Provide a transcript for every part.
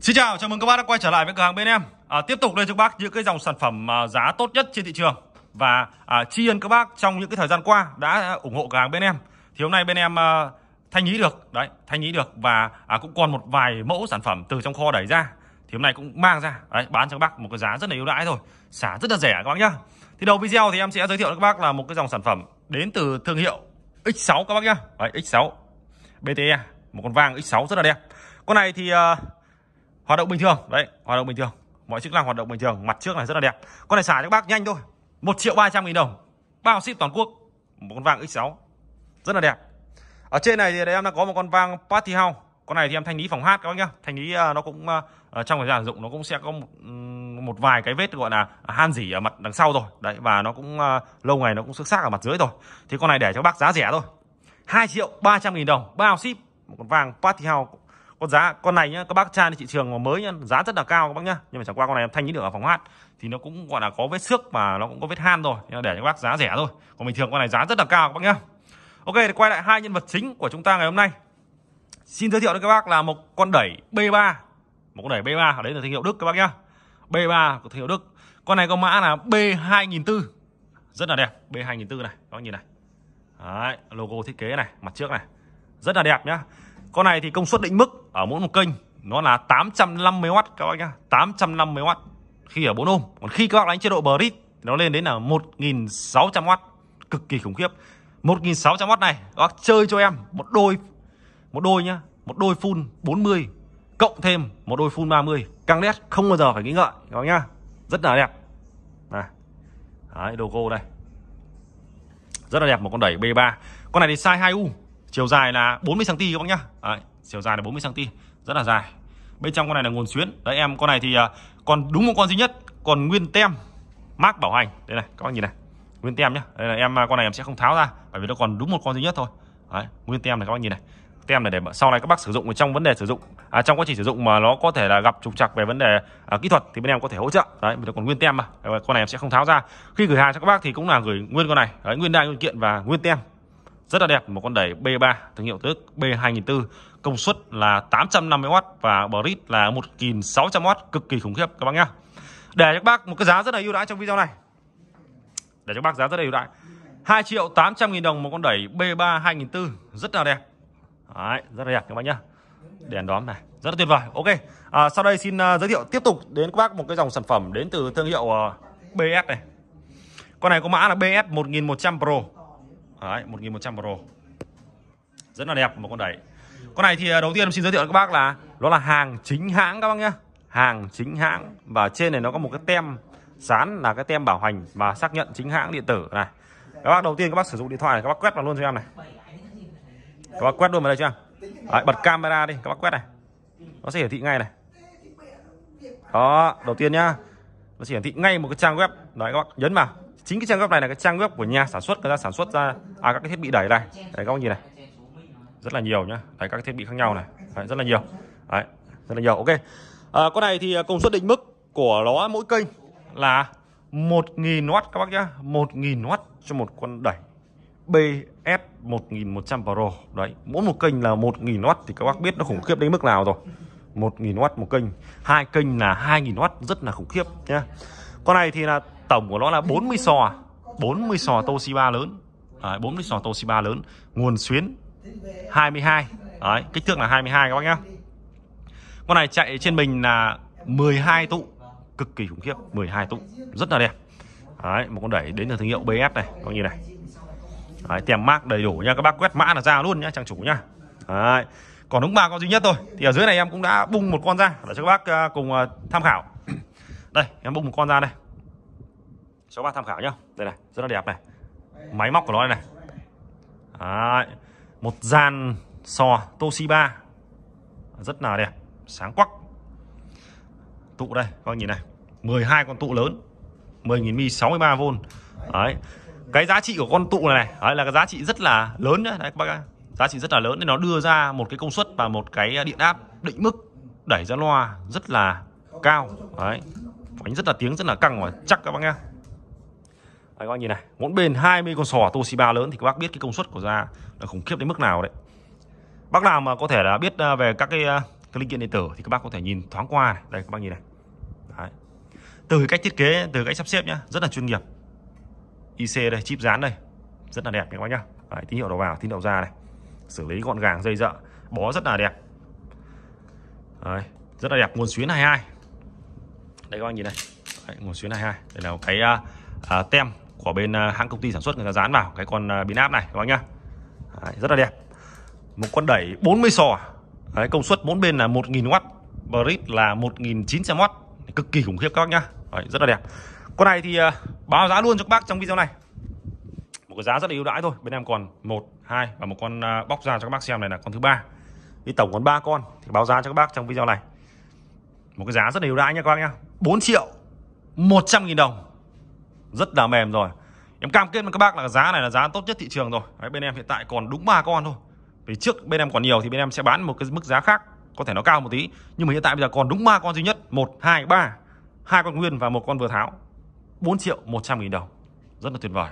Xin chào, chào mừng các bác đã quay trở lại với cửa hàng bên em à, Tiếp tục lên cho các bác những cái dòng sản phẩm à, giá tốt nhất trên thị trường Và à, tri ân các bác trong những cái thời gian qua đã ủng hộ cửa hàng bên em Thì hôm nay bên em à, thanh lý được Đấy, thanh lý được và à, cũng còn một vài mẫu sản phẩm từ trong kho đẩy ra Thì hôm nay cũng mang ra, đấy, bán cho các bác một cái giá rất là ưu đãi rồi Xả rất là rẻ các bác nhá Thì đầu video thì em sẽ giới thiệu các bác là một cái dòng sản phẩm đến từ thương hiệu X6 các bác nhá đấy, X6 BTE, một con vàng X6 rất là đẹp Con này thì... À, hoạt động bình thường đấy hoạt động bình thường mọi chức năng hoạt động bình thường mặt trước này rất là đẹp con này xả cho các bác nhanh thôi một triệu ba trăm nghìn đồng bao ship toàn quốc một con vàng x6 rất là đẹp ở trên này thì đây em đã có một con vàng party house con này thì em thanh lý phòng hát các bác nhá thanh lý ờ, nó cũng ờ, ờ, trong thời gian sử dụng nó cũng sẽ có một, một vài cái vết gọi là han dỉ ở mặt đằng sau rồi đấy và nó cũng lâu ngày nó cũng xước xác ở mặt dưới rồi thì con này để cho bác giá rẻ thôi 2 triệu 300 nghìn đồng bao ship một con vàng party house con giá con này nhá các bác trai thị trường mà mới nhá giá rất là cao các bác nhá nhưng mà chẳng qua con này thanh lý được ở phòng hát thì nó cũng gọi là có vết xước và nó cũng có vết han rồi nên để cho các bác giá rẻ thôi còn bình thường con này giá rất là cao các bác nhá ok thì quay lại hai nhân vật chính của chúng ta ngày hôm nay xin giới thiệu với các bác là một con đẩy B3 một con đẩy B3 ở đấy là thương hiệu Đức các bác nhá B3 của thương hiệu Đức con này có mã là B2004 rất là đẹp B2004 này các bác nhìn này đấy, logo thiết kế này mặt trước này rất là đẹp nhá con này thì công suất định mức ở mỗi một kênh nó là 850W các bác nhá, 850W khi ở 4 ôm. Còn khi các bác đánh chế độ thì nó lên đến là 1600W, cực kỳ khủng khiếp. 1600W này các bác chơi cho em một đôi một đôi nhá, một đôi full 40 cộng thêm một đôi full 30, căng nét không bao giờ phải nghĩ ngợi các bác nhá. Rất là đẹp. Này. Đấy, logo đây. Rất là đẹp một con đẩy B3. Con này thì size 2U chiều dài là 40 cm các bác nhá đấy, chiều dài là 40 cm rất là dài bên trong con này là nguồn xuyến đấy em con này thì à, còn đúng một con duy nhất còn nguyên tem mác bảo hành đây này các bác nhìn này nguyên tem nhá đây là em à, con này em sẽ không tháo ra bởi vì nó còn đúng một con duy nhất thôi đấy, nguyên tem này các bác nhìn này tem này để sau này các bác sử dụng trong vấn đề sử dụng à, trong quá trình sử dụng mà nó có thể là gặp trục trặc về vấn đề à, kỹ thuật thì bên em có thể hỗ trợ đấy nó còn nguyên tem mà con này em sẽ không tháo ra khi gửi hàng cho các bác thì cũng là gửi nguyên con này đấy, nguyên đai nguyên kiện và nguyên tem rất là đẹp một con đẩy B3 thương hiệu Đức B2004 công suất là 850W và Brit là 1600W cực kỳ khủng khiếp các bác nhá để cho các bác một cái giá rất là ưu đãi trong video này để cho các bác giá rất là ưu đãi 2 triệu 800 nghìn đồng một con đẩy B3 2004 rất là đẹp Đấy, rất là đẹp các bác nhá đèn đóm này rất là tuyệt vời ok à, sau đây xin à, giới thiệu tiếp tục đến các bác một cái dòng sản phẩm đến từ thương hiệu à, BS này con này có mã là BS 1100 Pro Đấy, 1100 Pro. Rất là đẹp một con đẩy. Con này thì à, đầu tiên xin giới thiệu với các bác là nó là hàng chính hãng các bác nhá. Hàng chính hãng và trên này nó có một cái tem dán là cái tem bảo hành và xác nhận chính hãng điện tử này. Các bác đầu tiên các bác sử dụng điện thoại này, các bác quét vào luôn cho em này. Các bác quét luôn vào đây cho em. Đấy, bật camera đi, các bác quét này. Nó sẽ hiển thị ngay này. Đó, đầu tiên nhá. Nó sẽ hiển thị ngay một cái trang web. Đấy các bác nhấn vào chính cái trang web này là cái trang web của nhà sản xuất người ta sản xuất ra à các cái thiết bị đẩy này đấy các bạn nhìn này rất là nhiều nhá đấy các cái thiết bị khác nhau này đấy, rất là nhiều đấy rất là nhiều ok à, con này thì à, công suất định mức của nó mỗi kênh là 1000W các bác nhá 1000W cho một con đẩy BF 1100 Pro đấy mỗi một kênh là 1000W thì các bác biết nó khủng khiếp đến mức nào rồi 1000W một kênh hai kênh là 2000W rất là khủng khiếp nhá con này thì là tổng của nó là 40 sò 40 sò Toshiba lớn Đấy, 40 sò Toshiba lớn nguồn xuyến 22 Đấy, kích thước là 22 các bác nhá con này chạy trên mình là 12 tụ cực kỳ khủng khiếp 12 tụ rất là đẹp Đấy, một con đẩy đến từ thương hiệu BS này coi như này Đấy, tem mát đầy đủ nha các bác quét mã là ra luôn nhá trang chủ nhá Đấy. còn đúng ba con duy nhất thôi thì ở dưới này em cũng đã bung một con ra để cho các bác à, cùng à, tham khảo đây em bung một con ra đây 63 tham khảo nhá đây này rất là đẹp này máy móc của nó đây này Đấy. một gian sò Toshiba rất là đẹp sáng quắc tụ đây các bác nhìn này 12 con tụ lớn 10.000 mi 63V đấy cái giá trị của con tụ này, này đấy là cái giá trị rất là lớn đấy, đấy các bác ạ giá trị rất là lớn nên nó đưa ra một cái công suất và một cái điện áp định mức đẩy ra loa rất là cao đấy đánh rất là tiếng rất là căng và chắc các bác nghe Đấy các bác nhìn này, mỗi bên 20 con sò Toshiba lớn thì các bác biết cái công suất của ra là khủng khiếp đến mức nào đấy. Bác nào mà có thể là biết à, về các cái, à, cái linh kiện điện tử thì các bác có thể nhìn thoáng qua này. Đây các bác nhìn này. Đấy. Từ cách thiết kế, từ cách sắp xếp nhá, rất là chuyên nghiệp. IC đây, chip dán đây. Rất là đẹp các bác nhá. Đấy, tín hiệu đầu vào, tín hiệu ra này. Xử lý gọn gàng dây dợ, bó rất là đẹp. Đấy, rất là đẹp nguồn xuyến 22. Đây các bác nhìn này. Đấy, nguồn xuyến 22. Đây là cái uh, uh, tem của bên à, hãng công ty sản xuất người ta dán vào cái con biến à, áp này các bác nhá Đấy, rất là đẹp một con đẩy 40 sò à? Đấy, công suất mỗi bên là 1000W Brit là 1900W cực kỳ khủng khiếp các bác nhá Đấy, rất là đẹp con này thì báo giá luôn cho các bác trong video này một cái giá rất là ưu đãi thôi bên em còn một hai và một con bóc ra cho các bác xem này là con thứ ba đi tổng còn ba con thì báo giá cho các bác trong video này một cái giá rất là ưu đãi nha các bác nhá 4 triệu 100 nghìn đồng rất là mềm rồi em cam kết với các bác là giá này là giá tốt nhất thị trường rồi Đấy, bên em hiện tại còn đúng ba con thôi vì trước bên em còn nhiều thì bên em sẽ bán một cái mức giá khác có thể nó cao một tí nhưng mà hiện tại bây giờ còn đúng ba con duy nhất một hai ba hai con nguyên và một con vừa tháo 4 triệu 100 nghìn đồng rất là tuyệt vời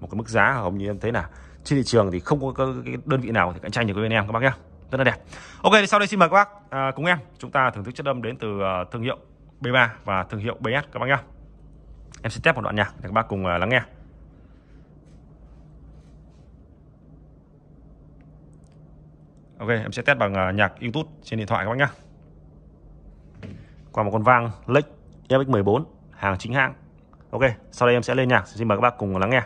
một cái mức giá hầu như em thấy là trên thị trường thì không có cái đơn vị nào thì cạnh tranh được với bên em các bác nhé rất là đẹp ok thì sau đây xin mời các bác à, cùng em chúng ta thưởng thức chất âm đến từ à, thương hiệu B3 và thương hiệu BS các bác nhé em sẽ test một đoạn nhạc để các bác cùng à, lắng nghe ok em sẽ test bằng à, nhạc youtube trên điện thoại các bác nhé. qua một con vang lech fx14 hàng chính hãng ok sau đây em sẽ lên nhạc xin mời các bác cùng lắng nghe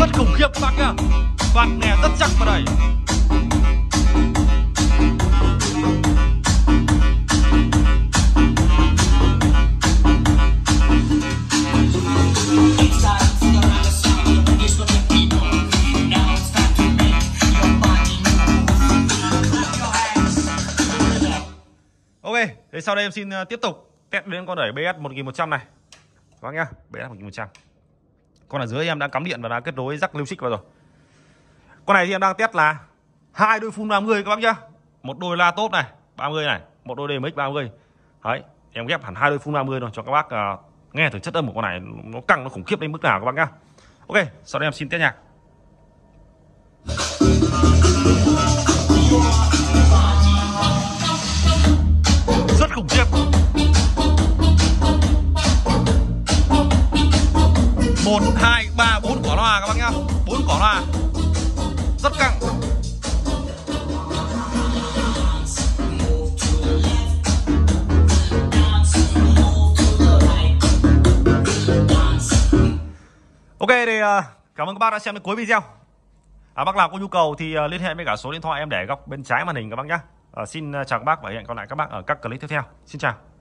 rất khủng khiếp bác ạ à. nè rất chắc vào đây sau đây em xin ờ, tiếp tục test đến con đẩy BS 1100 này các vâng bác nhá BS 1100 con ở dưới em đã cắm điện và đã kết nối rắc lưu xích vào rồi con này thì em đang test là hai đôi phun 30 các bác nhá một đôi la tốt này 30 này một đôi DMX 30 đấy em ghép hẳn hai đôi phun 30 rồi cho các bác uh, nghe thử chất âm của con này nó căng nó khủng khiếp đến mức nào các bác nhá ok sau đây em xin test nhạc ha rất căng Ok thì à, cảm ơn các bác đã xem đến cuối video à, Bác nào có nhu cầu thì à, liên hệ với cả số điện thoại em để góc bên trái màn hình các bác nhé à, Xin à, chào các bác và hẹn gặp lại các bác ở các clip tiếp theo Xin chào